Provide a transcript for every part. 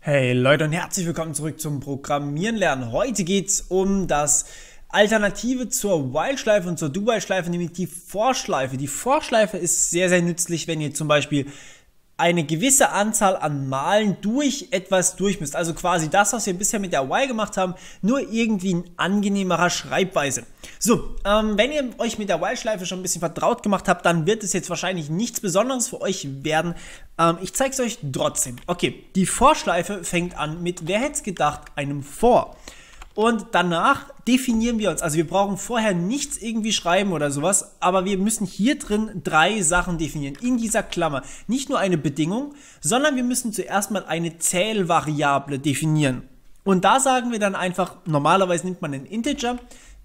Hey Leute und herzlich willkommen zurück zum Programmieren lernen. Heute geht es um das Alternative zur Wildschleife und zur Dubai-Schleife, nämlich die Vorschleife. Die Vorschleife ist sehr, sehr nützlich, wenn ihr zum Beispiel eine gewisse Anzahl an Malen durch etwas durchmisst. Also quasi das, was wir bisher mit der Y gemacht haben, nur irgendwie in angenehmerer Schreibweise. So, ähm, wenn ihr euch mit der Y-Schleife schon ein bisschen vertraut gemacht habt, dann wird es jetzt wahrscheinlich nichts Besonderes für euch werden. Ähm, ich zeige es euch trotzdem. Okay, die Vorschleife fängt an mit, wer hätte gedacht, einem Vor und danach definieren wir uns. Also wir brauchen vorher nichts irgendwie schreiben oder sowas, aber wir müssen hier drin drei Sachen definieren, in dieser Klammer. Nicht nur eine Bedingung, sondern wir müssen zuerst mal eine Zählvariable definieren. Und da sagen wir dann einfach, normalerweise nimmt man einen Integer,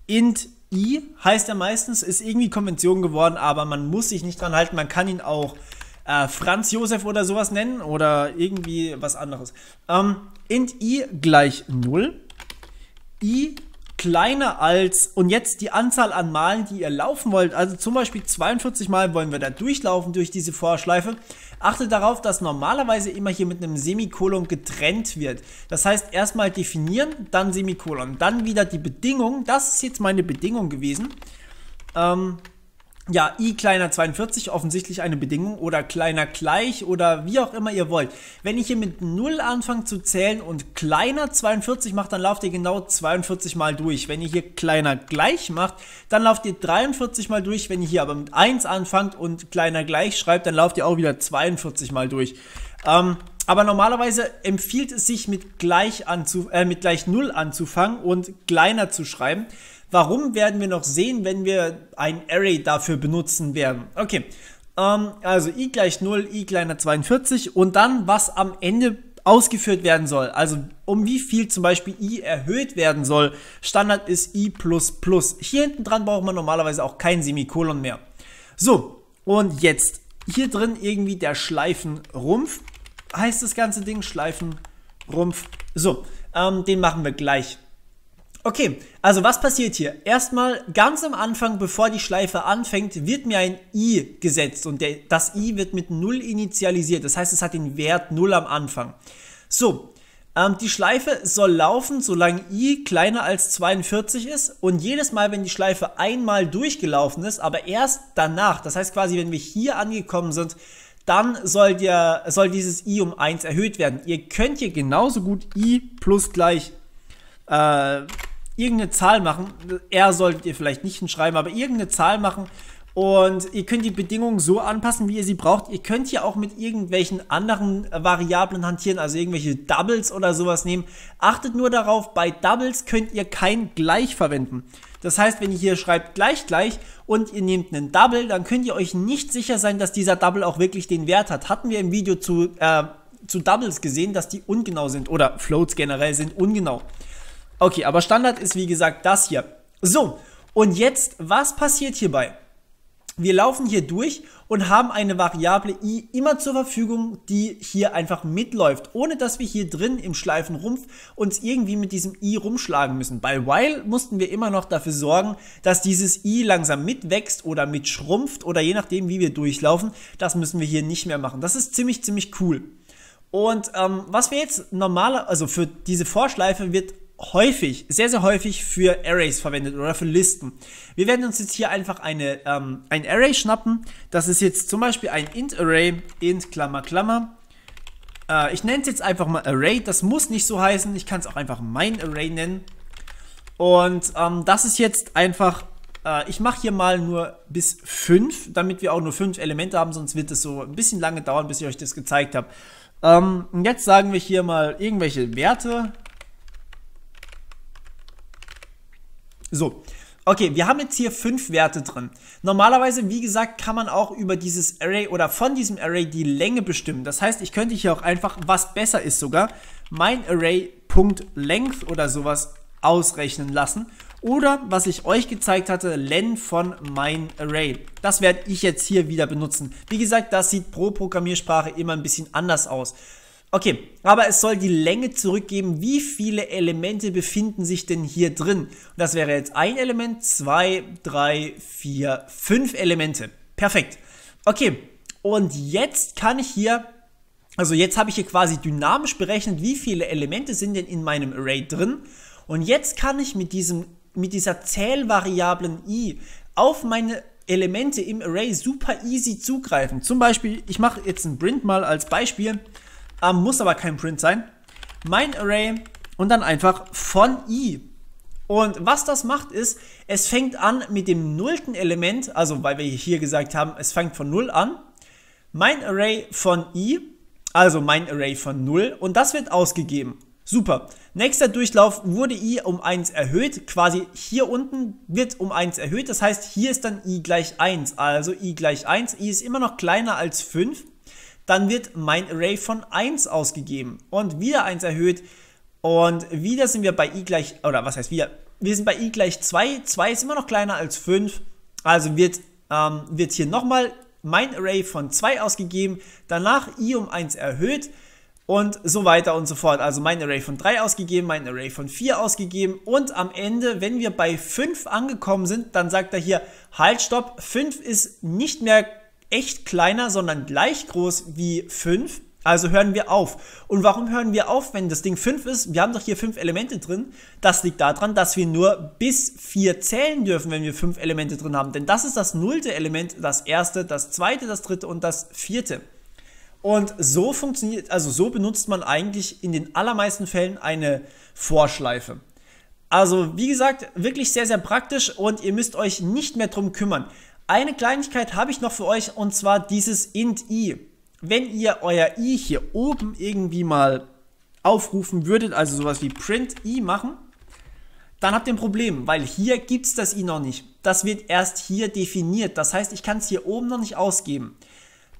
int i heißt er meistens, ist irgendwie Konvention geworden, aber man muss sich nicht dran halten, man kann ihn auch äh, Franz Josef oder sowas nennen oder irgendwie was anderes. Ähm, int i gleich 0 i kleiner als und jetzt die Anzahl an Malen, die ihr laufen wollt. Also zum Beispiel 42 Mal wollen wir da durchlaufen durch diese Vorschleife. Achtet darauf, dass normalerweise immer hier mit einem Semikolon getrennt wird. Das heißt erstmal definieren, dann Semikolon, dann wieder die Bedingung. Das ist jetzt meine Bedingung gewesen. Ähm, ja, i kleiner 42, offensichtlich eine Bedingung oder kleiner gleich oder wie auch immer ihr wollt. Wenn ich hier mit 0 anfange zu zählen und kleiner 42 macht, dann lauft ihr genau 42 mal durch. Wenn ihr hier kleiner gleich macht, dann lauft ihr 43 mal durch. Wenn ihr hier aber mit 1 anfangt und kleiner gleich schreibt, dann lauft ihr auch wieder 42 mal durch. Ähm, aber normalerweise empfiehlt es sich mit gleich, anzu äh, mit gleich 0 anzufangen und kleiner zu schreiben. Warum werden wir noch sehen, wenn wir ein Array dafür benutzen werden? Okay, ähm, also i gleich 0, i kleiner 42 und dann, was am Ende ausgeführt werden soll. Also um wie viel zum Beispiel i erhöht werden soll. Standard ist i++. Hier hinten dran braucht man normalerweise auch kein Semikolon mehr. So, und jetzt hier drin irgendwie der Schleifenrumpf. Heißt das ganze Ding Schleifenrumpf. So, ähm, den machen wir gleich. Okay, also was passiert hier? Erstmal ganz am Anfang, bevor die Schleife anfängt, wird mir ein i gesetzt und der, das i wird mit 0 initialisiert. Das heißt, es hat den Wert 0 am Anfang. So, ähm, die Schleife soll laufen, solange i kleiner als 42 ist und jedes Mal, wenn die Schleife einmal durchgelaufen ist, aber erst danach, das heißt quasi, wenn wir hier angekommen sind, dann soll, der, soll dieses i um 1 erhöht werden. Ihr könnt hier genauso gut i plus gleich äh, irgendeine Zahl machen. R solltet ihr vielleicht nicht hinschreiben, aber irgendeine Zahl machen. Und ihr könnt die Bedingungen so anpassen, wie ihr sie braucht. Ihr könnt ja auch mit irgendwelchen anderen Variablen hantieren, also irgendwelche Doubles oder sowas nehmen. Achtet nur darauf, bei Doubles könnt ihr kein Gleich verwenden. Das heißt, wenn ihr hier schreibt gleich gleich und ihr nehmt einen Double, dann könnt ihr euch nicht sicher sein, dass dieser Double auch wirklich den Wert hat. Hatten wir im Video zu, äh, zu Doubles gesehen, dass die ungenau sind oder Floats generell sind ungenau. Okay, aber Standard ist wie gesagt das hier. So, und jetzt, was passiert hierbei? Wir laufen hier durch und haben eine Variable i immer zur Verfügung, die hier einfach mitläuft, ohne dass wir hier drin im Schleifenrumpf uns irgendwie mit diesem i rumschlagen müssen. Bei while mussten wir immer noch dafür sorgen, dass dieses i langsam mitwächst oder mitschrumpft oder je nachdem, wie wir durchlaufen. Das müssen wir hier nicht mehr machen. Das ist ziemlich, ziemlich cool. Und ähm, was wir jetzt normal, also für diese Vorschleife wird häufig, sehr, sehr häufig für Arrays verwendet oder für Listen. Wir werden uns jetzt hier einfach eine, ähm, ein Array schnappen. Das ist jetzt zum Beispiel ein int-Array, int, Klammer, Klammer. Äh, ich nenne es jetzt einfach mal Array. Das muss nicht so heißen. Ich kann es auch einfach mein Array nennen. Und ähm, das ist jetzt einfach, äh, ich mache hier mal nur bis 5, damit wir auch nur 5 Elemente haben, sonst wird es so ein bisschen lange dauern, bis ich euch das gezeigt habe. Ähm, jetzt sagen wir hier mal irgendwelche Werte So. Okay, wir haben jetzt hier fünf Werte drin. Normalerweise, wie gesagt, kann man auch über dieses Array oder von diesem Array die Länge bestimmen. Das heißt, ich könnte hier auch einfach, was besser ist sogar, mein Array.length oder sowas ausrechnen lassen. Oder, was ich euch gezeigt hatte, len von mein Array. Das werde ich jetzt hier wieder benutzen. Wie gesagt, das sieht pro Programmiersprache immer ein bisschen anders aus. Okay, aber es soll die Länge zurückgeben, wie viele Elemente befinden sich denn hier drin. Und das wäre jetzt ein Element, zwei, drei, vier, fünf Elemente. Perfekt. Okay, und jetzt kann ich hier, also jetzt habe ich hier quasi dynamisch berechnet, wie viele Elemente sind denn in meinem Array drin. Und jetzt kann ich mit, diesem, mit dieser Zählvariablen i auf meine Elemente im Array super easy zugreifen. Zum Beispiel, ich mache jetzt ein Print mal als Beispiel ähm, muss aber kein Print sein. Mein Array und dann einfach von i. Und was das macht ist, es fängt an mit dem nullten Element, also weil wir hier gesagt haben, es fängt von 0 an. Mein Array von i, also mein Array von 0 und das wird ausgegeben. Super. Nächster Durchlauf wurde i um 1 erhöht, quasi hier unten wird um 1 erhöht, das heißt hier ist dann i gleich 1, also i gleich 1, i ist immer noch kleiner als 5 dann wird mein Array von 1 ausgegeben und wieder 1 erhöht. Und wieder sind wir bei i gleich, oder was heißt wieder? Wir sind bei i gleich 2. 2 ist immer noch kleiner als 5. Also wird, ähm, wird hier nochmal mein Array von 2 ausgegeben, danach i um 1 erhöht und so weiter und so fort. Also mein Array von 3 ausgegeben, mein Array von 4 ausgegeben und am Ende, wenn wir bei 5 angekommen sind, dann sagt er hier, halt, stopp, 5 ist nicht mehr echt kleiner, sondern gleich groß wie 5. Also hören wir auf. Und warum hören wir auf, wenn das Ding 5 ist? Wir haben doch hier 5 Elemente drin. Das liegt daran, dass wir nur bis 4 zählen dürfen, wenn wir 5 Elemente drin haben. Denn das ist das nullte Element, das erste, das zweite, das dritte und das vierte. Und so funktioniert, also so benutzt man eigentlich in den allermeisten Fällen eine Vorschleife. Also wie gesagt, wirklich sehr, sehr praktisch und ihr müsst euch nicht mehr drum kümmern. Eine Kleinigkeit habe ich noch für euch und zwar dieses int i. Wenn ihr euer i hier oben irgendwie mal aufrufen würdet, also sowas wie print i machen, dann habt ihr ein Problem, weil hier gibt es das i noch nicht. Das wird erst hier definiert. Das heißt, ich kann es hier oben noch nicht ausgeben.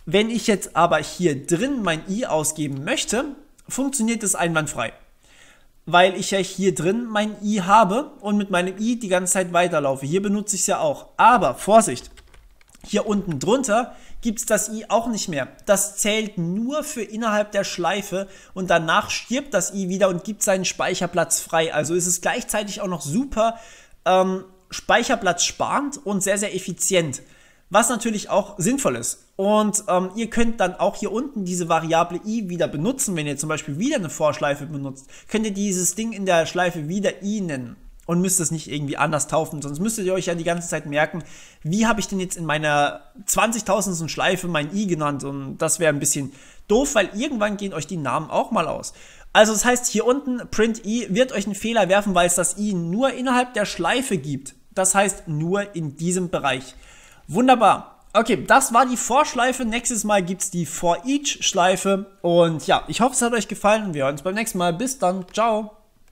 Wenn ich jetzt aber hier drin mein i ausgeben möchte, funktioniert das einwandfrei. Weil ich ja hier drin mein i habe und mit meinem i die ganze Zeit weiterlaufe. Hier benutze ich es ja auch. Aber Vorsicht, hier unten drunter gibt es das i auch nicht mehr. Das zählt nur für innerhalb der Schleife und danach stirbt das i wieder und gibt seinen Speicherplatz frei. Also ist es gleichzeitig auch noch super ähm, Speicherplatz sparend und sehr, sehr effizient, was natürlich auch sinnvoll ist. Und ähm, ihr könnt dann auch hier unten diese Variable i wieder benutzen. Wenn ihr zum Beispiel wieder eine Vorschleife benutzt, könnt ihr dieses Ding in der Schleife wieder i nennen und müsst es nicht irgendwie anders taufen, sonst müsstet ihr euch ja die ganze Zeit merken, wie habe ich denn jetzt in meiner 20.000. Schleife mein I genannt und das wäre ein bisschen doof, weil irgendwann gehen euch die Namen auch mal aus. Also das heißt, hier unten print i wird euch einen Fehler werfen, weil es das i nur innerhalb der Schleife gibt. Das heißt nur in diesem Bereich. Wunderbar. Okay, das war die Vorschleife. Nächstes Mal gibt es die For Each Schleife. Und ja, ich hoffe, es hat euch gefallen. Wir hören uns beim nächsten Mal. Bis dann. Ciao.